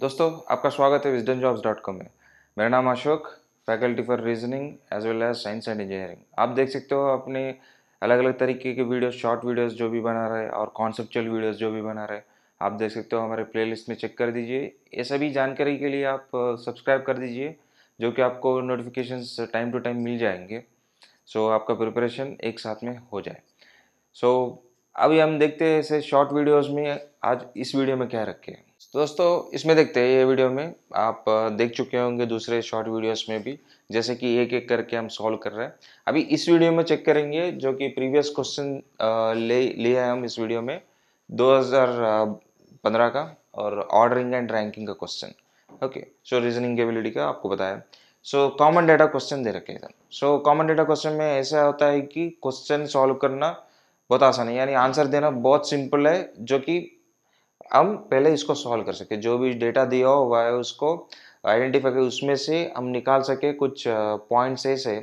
दोस्तों आपका स्वागत है विजडन जॉब्स डॉट कॉम में मेरा नाम Ashok faculty for reasoning as well as science and engineering आप देख सकते हो अपने अलग अलग तरीके के वीडियोस शॉर्ट वीडियोस जो भी बना रहे और कॉन्सेप्चुअल वीडियोस जो भी बना रहे आप देख सकते हो हमारे प्लेलिस्ट में चेक कर दीजिए ये सभी जानकारी के लिए आप सब्सक्राइब कर दीजिए जो कि आपको नोटिफिकेशन टाइम टू टाइम मिल जाएंगे सो so, आपका प्रिपरेशन एक साथ में हो जाए सो so, अभी हम देखते हैं ऐसे शॉर्ट वीडियोज़ में आज इस वीडियो में क्या रखे हैं तो दोस्तों इसमें देखते हैं ये वीडियो में आप देख चुके होंगे दूसरे शॉर्ट वीडियोस में भी जैसे कि एक एक करके हम सॉल्व कर रहे हैं अभी इस वीडियो में चेक करेंगे जो कि प्रीवियस क्वेश्चन ले लिया है हम इस वीडियो में 2015 का और ऑर्डरिंग एंड रैंकिंग का question okay so reasoning ability का आपको बताया सो कॉमन डेटा क्वेश्चन दे रखे हैं सो कॉमन डेटा क्वेश्चन में ऐसा होता है कि क्वेश्चन सॉल्व करना बहुत आसान है यानी आंसर देना बहुत सिंपल है जो कि हम पहले इसको सॉल्व कर सके जो भी डेटा दिया हुआ है उसको आइडेंटिफाई कर उसमें से हम निकाल सके कुछ पॉइंट्स ऐसे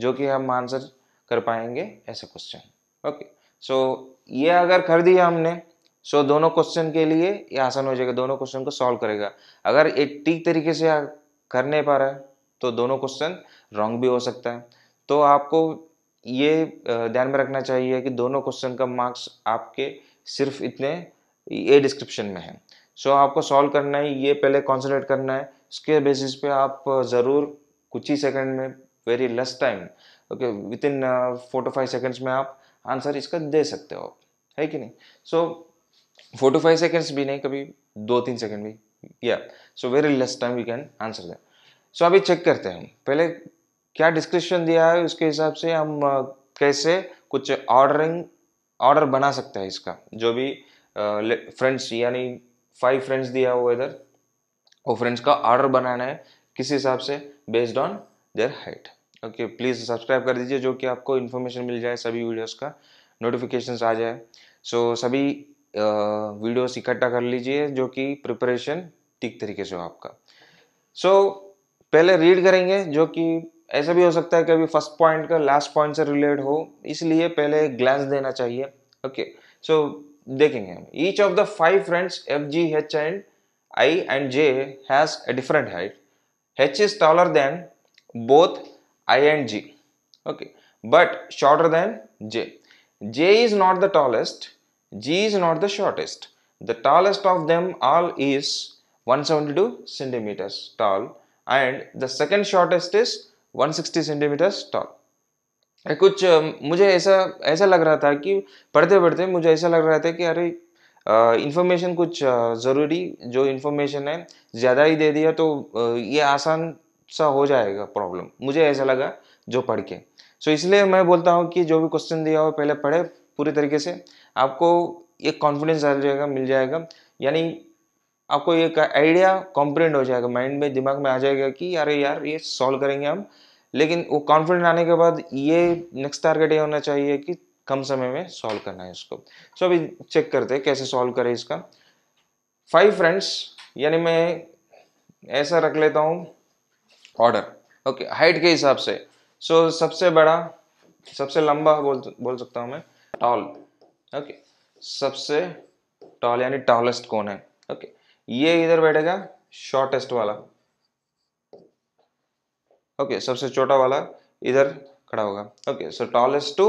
जो कि हम आंसर कर पाएंगे ऐसे क्वेश्चन ओके सो ये अगर कर दिया हमने सो so, दोनों क्वेश्चन के लिए ये आसान हो जाएगा दोनों क्वेश्चन को सॉल्व करेगा अगर ये ठीक तरीके से कर नहीं पा रहा है तो दोनों क्वेश्चन रॉन्ग भी हो सकता है तो आपको ये ध्यान में रखना चाहिए कि दोनों क्वेश्चन का मार्क्स आपके सिर्फ इतने ये डिस्क्रिप्शन में है सो so, आपको सॉल्व करना है ये पहले कॉन्सेंट्रेट करना है उसके बेसिस पे आप ज़रूर कुछ ही सेकंड में very less time okay within four to five seconds में आप आंसर इसका दे सकते हो है कि नहीं so four to five seconds भी नहीं कभी दो तीन सेकेंड भी या so very less time we can answer दें सो अभी चेक करते हैं हम पहले क्या डिस्क्रिप्शन दिया है उसके हिसाब से हम कैसे कुछ ऑर्डरिंग ऑर्डर बना सकते हैं इसका जो भी फ्रेंड्स यानी फाइव फ्रेंड्स दिया हुआ इधर और फ्रेंड्स का ऑर्डर बनाना है किस हिसाब से based on their height okay please subscribe कर दीजिए जो कि आपको इन्फॉर्मेशन मिल जाए सभी वीडियोस का नोटिफिकेशंस आ जाए सो so, सभी वीडियोस इकट्ठा कर लीजिए जो कि प्रिपरेशन ठीक तरीके से हो आपका सो so, पहले रीड करेंगे जो कि ऐसा भी हो सकता है कभी फर्स्ट पॉइंट का लास्ट पॉइंट से रिलेट हो इसलिए पहले ग्लांस देना चाहिए okay okay. So so, Each of the five friends five and F G H and I and J has a different height H is taller than okay but shorter than j j is not the tallest g is not the shortest the tallest of them all is 172 centimeters tall and the second shortest is 160 centimeters tall कुछ मुझे ऐसा ऐसा लग रहा था कि पढ़ते पढ़ते मुझे ऐसा लग रहा था कि अरे इन्फॉर्मेशन कुछ ज़रूरी जो इन्फॉर्मेशन है ज़्यादा ही दे दिया तो ये आसान सा हो जाएगा प्रॉब्लम मुझे ऐसा लगा जो पढ़ के सो so, इसलिए मैं बोलता हूँ कि जो भी क्वेश्चन दिया हो पहले पढ़े पूरी तरीके से आपको एक कॉन्फिडेंस आ जाएगा मिल जाएगा यानी आपको एक आइडिया कॉम्प्रेंड हो जाएगा माइंड में दिमाग में आ जाएगा कि अरे यार ये सॉल्व करेंगे हम लेकिन वो कॉन्फिडेंट आने के बाद ये नेक्स्ट टारगेट ये होना चाहिए कि कम समय में सॉल्व करना है इसको सो so, अभी चेक करते हैं कैसे सॉल्व करें इसका फाइव फ्रेंड्स यानी मैं ऐसा रख लेता हूँ ऑर्डर ओके हाइट के हिसाब से सो so, सबसे बड़ा सबसे लंबा बोल बोल सकता हूँ मैं टॉल ओके okay. सबसे टॉल यानी टॉलेस्ट कौन है ओके okay. ये इधर बैठेगा शॉर्टेस्ट वाला ओके सबसे छोटा वाला इधर खड़ा होगा okay so tallest to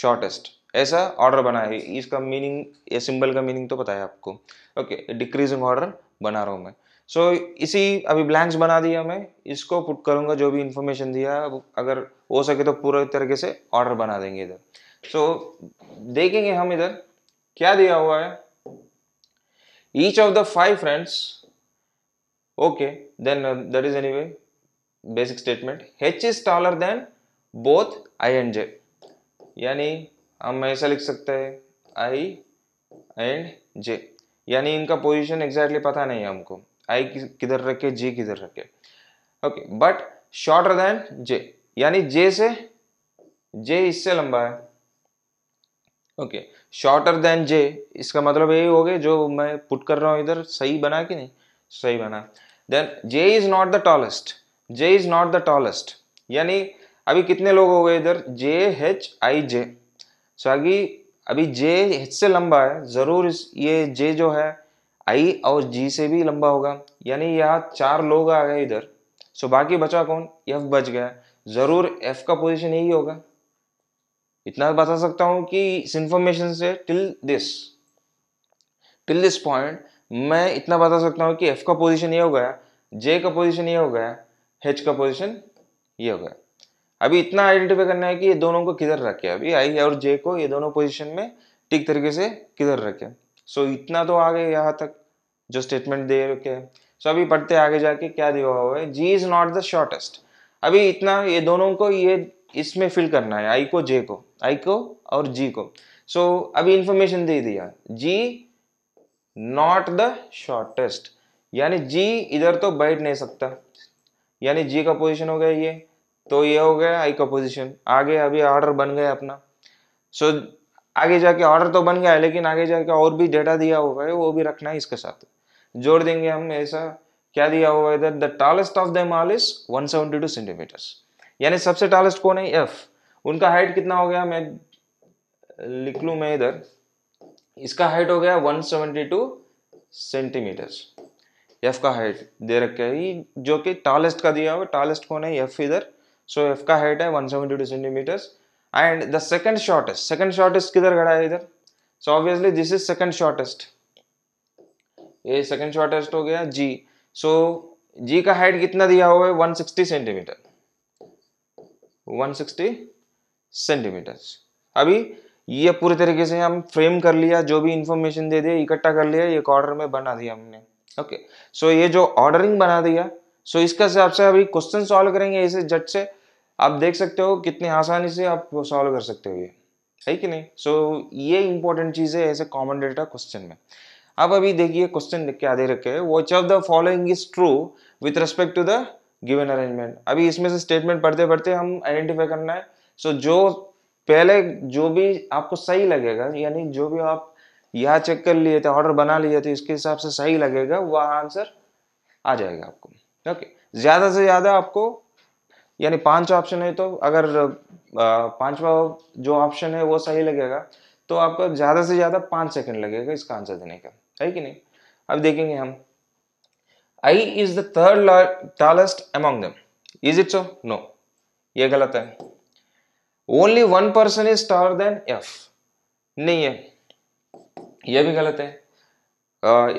shortest ऐसा ऑर्डर बना है इसका मीनिंग या सिंबल का मीनिंग तो पता है आपको ओके डिक्रीजिंग ऑर्डर बना रहा हूँ मैं सो so, इसी अभी ब्लैंक्स बना दिया मैं इसको पुट करूँगा जो भी इन्फॉर्मेशन दिया अगर हो सके तो पूरे तरीके से ऑर्डर बना देंगे इधर सो so, देखेंगे हम इधर क्या दिया हुआ है each of the five friends okay then that is anyway basic statement h is taller than both i and j यानी हम ऐसा लिख सकते हैं i एंड j यानी इनका पोजीशन एग्जैक्टली exactly पता नहीं है हमको i किधर रखे j किधर रखे okay but shorter than j यानी j से j इससे लंबा है ओके शॉर्टर देन जे इसका मतलब यही हो गया जो मैं पुट कर रहा हूँ इधर सही बना कि नहीं सही बना then J is not the tallest J is not the tallest यानी अभी कितने लोग हो गए इधर जे एच आई जे सो आगे अभी जे एच से लंबा है ज़रूर इस ये जे जो है आई और जी से भी लंबा होगा यानी यहाँ चार लोग आ गए इधर सो बाकी बचा कौन एफ बच गया ज़रूर एफ का पोजिशन यही होगा इतना बता सकता हूँ कि इस इंफॉर्मेशन से till this till this point मैं इतना बता सकता हूँ कि एफ का पोजिशन ये हो गया जे का पोजिशन ये हो गया हेच का पोजिशन ये हो गया अभी इतना आइडेंटिफाई करना है कि ये दोनों को किधर रखे अभी आई और जे को ये दोनों पोजिशन में ठीक तरीके से किधर रखे सो so, इतना तो आ यहाँ तक जो स्टेटमेंट दे रखे हैं सो so, अभी पढ़ते आगे जाके क्या दिया हुआ है G is not the shortest अभी इतना ये दोनों को ये इसमें फिल करना है आई को जे को आई को और जी को सो so, अभी इंफॉर्मेशन दे दिया जी नॉट द शॉर्टेस्ट यानी जी इधर तो बैठ नहीं सकता यानी जी का पोजिशन हो गया ये तो ये हो गया आई का पोजिशन आगे अभी ऑर्डर बन गया अपना सो so, आगे जाके ऑर्डर तो बन गया है लेकिन आगे जाके और भी डेटा दिया हुआ है वो भी रखना है इसके साथ जोड़ देंगे हम ऐसा क्या दिया हुआ है the tallest of the mall is two centimetres यानी सबसे टॉलेस्ट कौन है एफ उनका हाइट कितना हो गया मैं लिख लू मैं इधर इसका हाइट हो गया one seventy two centimetres F का हाइट दे रखे है जो कि टॉलेस्ट का दिया हुआ टॉलेस्ट कौन है एफ इधर सो एफ का हाइट है 172 centimetres and the second shortest second shortest किधर खड़ा है इधर so obviously this is second shortest ये सेकंड शॉर्टेस्ट हो गया जी सो so, जी का हाइट कितना दिया हुआ है 160 सेंटीमीटर 160 सेंटीमीटर्स अभी ये पूरी तरीके से हम फ्रेम कर लिया जो भी इंफॉर्मेशन दे दिया इकट्ठा कर लिया ये कॉर्डर में बना दिया हमने ओके सो ये जो ऑर्डरिंग बना दिया सो इसका हिसाब से अभी क्वेश्चन सॉल्व करेंगे इसे जट से आप देख सकते हो कितनी आसानी से आप सॉल्व कर सकते हो ये है कि नहीं सो so, ये इंपॉर्टेंट चीज़ है ऐसे कॉमन डेटा क्वेश्चन में अब अभी देखिए क्वेश्चन देख के आधे रखे which of the following is true with respect to the given arrangement अभी इसमें से स्टेटमेंट पढ़ते पढ़ते हम आइडेंटिफाई करना है सो so, जो पहले जो भी आपको सही लगेगा यानी जो भी आप यहाँ चेक कर लिए थे ऑर्डर बना लिए थे इसके हिसाब से सही लगेगा वह आंसर आ जाएगा आपको ओके ज़्यादा से ज़्यादा आपको यानी पांच ऑप्शन है तो अगर पांचवा जो ऑप्शन है वो सही लगेगा तो आपको ज़्यादा से ज़्यादा पाँच सेकंड लगेगा इसका आंसर देने का है कि नहीं अब देखेंगे हम I is the third tallest among them is it so no ये गलत है only one person is taller than F नहीं है ये भी गलत है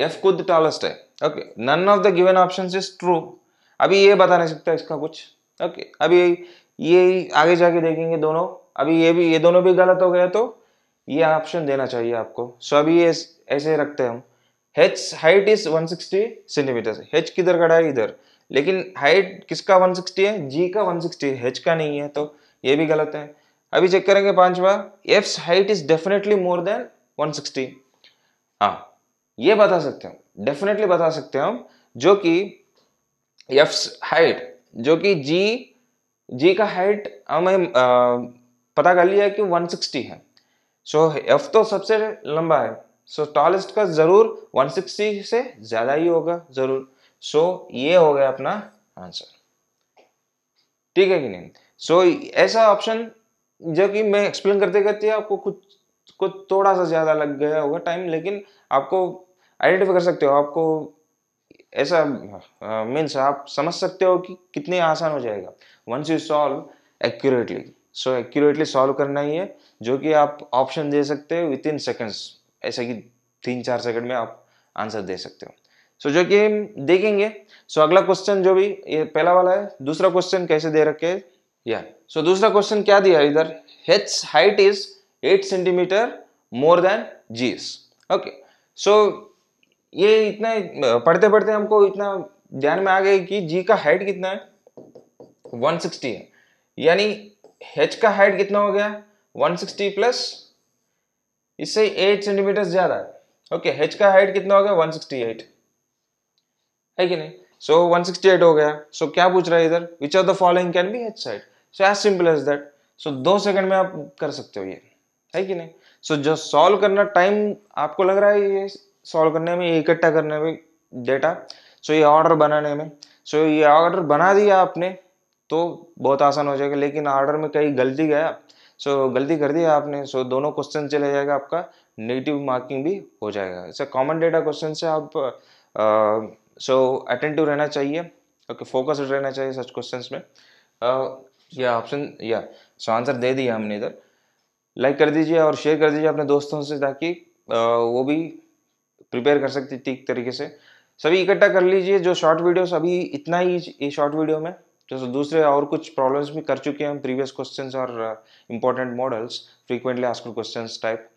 एफ खुद टॉलेस्ट है okay none of the given option is true अभी ये बता नहीं सकता इसका कुछ ओके okay. अभी ये आगे जाके देखेंगे दोनों अभी ये भी ये दोनों भी गलत हो गया तो ये ऑप्शन देना चाहिए आपको सो so, अभी ये ऐसे रखते हैं हम H height is 160 centimetre H किधर खड़ा है इधर लेकिन हाइट किसका 160 है जी का 160 है हेच का नहीं है तो ये भी गलत है अभी चेक करेंगे पांचवा F's height is definitely more than 160 हाँ ये बता सकते हो डेफिनेटली बता सकते हो जो कि एफ हाइट जो कि जी जी का हाइट हमें पता कर लिया कि 160 है सो so, एफ तो सबसे लंबा है सो so, टॉलेस्ट का ज़रूर 160 से ज़्यादा ही होगा ज़रूर सो so, ये हो गया अपना आंसर ठीक है कि नहीं सो so, ऐसा ऑप्शन जो कि मैं एक्सप्लेन करते करते आपको कुछ को थोड़ा सा ज़्यादा लग गया होगा टाइम लेकिन आपको आइडेंटिफाई कर सकते हो आपको ऐसा मीन्स हाँ, आप समझ सकते हो कि कितने आसान हो जाएगा once you solve accurately so accurately solve करना ही है जो कि आप ऑप्शन दे सकते हो विद इन सेकेंड्स ऐसा कि तीन चार सेकंड में आप आंसर दे सकते हो सो so, जो कि देखेंगे सो so, अगला क्वेश्चन जो भी ये पहला वाला है दूसरा क्वेश्चन कैसे दे रखे है या yeah. सो so, दूसरा क्वेश्चन क्या दिया इधर H's height is 8 centimetre more than G's okay so ये इतना पढ़ते पढ़ते हमको इतना ध्यान में आ गया कि जी का हाइट कितना है 160 है यानी एच का हाइट कितना हो गया 160 प्लस इससे 8 सेंटीमीटर ज़्यादा है ओके एच का हाइट कितना हो गया 168 है कि नहीं सो so, 168 हो गया सो so, क्या पूछ रहा है इधर which are the following can be H side so as simple as that so दो सेकंड में आप कर सकते हो ये है कि नहीं सो so, जो सॉल्व करना टाइम आपको लग रहा है ये सॉल्व करने में इकट्ठा करने में डेटा सो so, ये ऑर्डर बनाने में सो so, ये ऑर्डर बना दिया आपने तो बहुत आसान हो जाएगा लेकिन ऑर्डर में कहीं गलती गया सो so, गलती कर दिया आपने सो so, दोनों क्वेश्चन चले जाएगा आपका नेगेटिव मार्किंग भी हो जाएगा ऐसे कॉमन डेटा क्वेश्चन से आप सो uh, अटेंटिव so, रहना चाहिए ओके फोकस्ड रहना चाहिए सच क्वेश्चन में uh, या ऑप्शन या सो आंसर दे दिया हमने इधर लाइक कर दीजिए और शेयर कर दीजिए अपने दोस्तों से ताकि वो भी प्रिपेयर कर सकते ठीक तरीके से सभी इकट्ठा कर लीजिए जो शॉर्ट वीडियोस अभी इतना ही ये शॉर्ट वीडियो में जो दूसरे और कुछ प्रॉब्लम्स भी कर चुके हैं प्रीवियस क्वेश्चंस और important models frequently asked questions type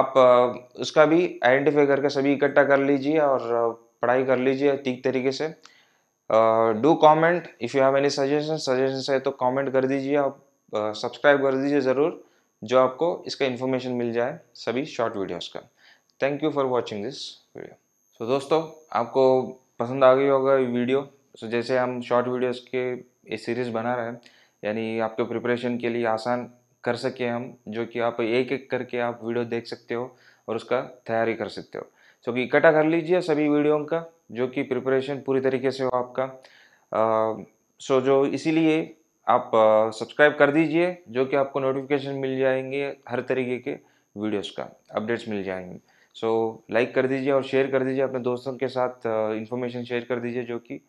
आप उसका भी आइडेंटिफाई करके सभी इकट्ठा कर लीजिए और पढ़ाई कर लीजिए ठीक तरीके से do comment if you have any suggestion suggestion है तो कॉमेंट कर दीजिए आप सब्सक्राइब कर दीजिए ज़रूर जो आपको इसका इन्फॉर्मेशन मिल जाए सभी शॉर्ट वीडियोस का thank you for watching this video so दोस्तों आपको पसंद आ गई होगा वीडियो सो so, जैसे हम शॉर्ट वीडियोस के ये सीरीज़ बना रहे हैं यानी आपके प्रिपरेशन के लिए आसान कर सके हम जो कि आप एक एक करके आप वीडियो देख सकते हो और उसका तैयारी कर सकते हो सो so, कि इकट्ठा कर लीजिए सभी वीडियो का जो कि प्रिपरेशन पूरी तरीके से हो आपका सो uh, so, जो इसीलिए आप सब्सक्राइब कर दीजिए जो कि आपको नोटिफिकेशन मिल जाएंगे हर तरीके के वीडियोस का अपडेट्स मिल जाएंगे सो so, लाइक कर दीजिए और शेयर कर दीजिए अपने दोस्तों के साथ इन्फॉर्मेशन शेयर कर दीजिए जो कि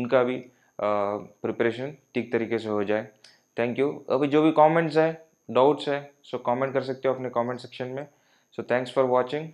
उनका भी प्रिपरेशन ठीक तरीके से हो जाए थैंक यू अभी जो भी कमेंट्स हैं डाउट्स है सो कॉमेंट कमेंट कर सकते हो अपने कमेंट सेक्शन में सो थैंक्स फॉर वॉचिंग